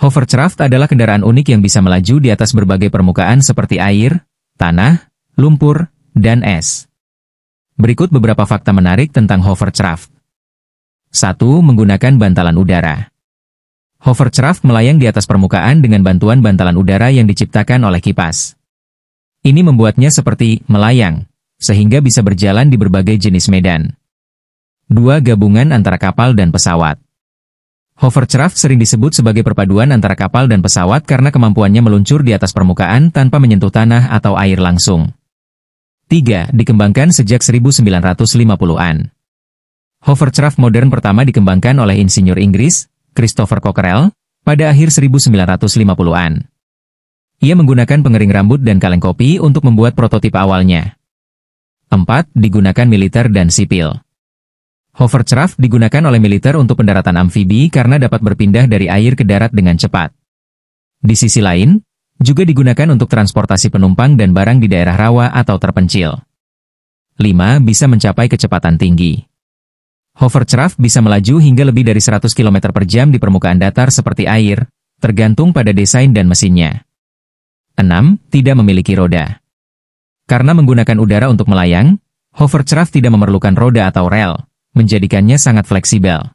Hovercraft adalah kendaraan unik yang bisa melaju di atas berbagai permukaan seperti air, tanah, lumpur, dan es. Berikut beberapa fakta menarik tentang hovercraft. 1. Menggunakan bantalan udara. Hovercraft melayang di atas permukaan dengan bantuan bantalan udara yang diciptakan oleh kipas. Ini membuatnya seperti melayang, sehingga bisa berjalan di berbagai jenis medan. 2. Gabungan antara kapal dan pesawat. Hovercraft sering disebut sebagai perpaduan antara kapal dan pesawat karena kemampuannya meluncur di atas permukaan tanpa menyentuh tanah atau air langsung. 3. Dikembangkan sejak 1950-an. Hovercraft modern pertama dikembangkan oleh insinyur Inggris, Christopher Cockerell, pada akhir 1950-an. Ia menggunakan pengering rambut dan kaleng kopi untuk membuat prototipe awalnya. 4. Digunakan militer dan sipil. Hovercraft digunakan oleh militer untuk pendaratan amfibi karena dapat berpindah dari air ke darat dengan cepat. Di sisi lain, juga digunakan untuk transportasi penumpang dan barang di daerah rawa atau terpencil. 5. Bisa mencapai kecepatan tinggi. Hovercraft bisa melaju hingga lebih dari 100 km per jam di permukaan datar seperti air, tergantung pada desain dan mesinnya. 6. Tidak memiliki roda. Karena menggunakan udara untuk melayang, hovercraft tidak memerlukan roda atau rel, menjadikannya sangat fleksibel.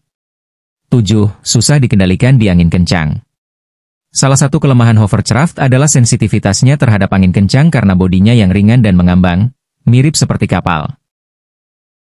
7. Susah dikendalikan di angin kencang. Salah satu kelemahan hovercraft adalah sensitivitasnya terhadap angin kencang karena bodinya yang ringan dan mengambang, mirip seperti kapal.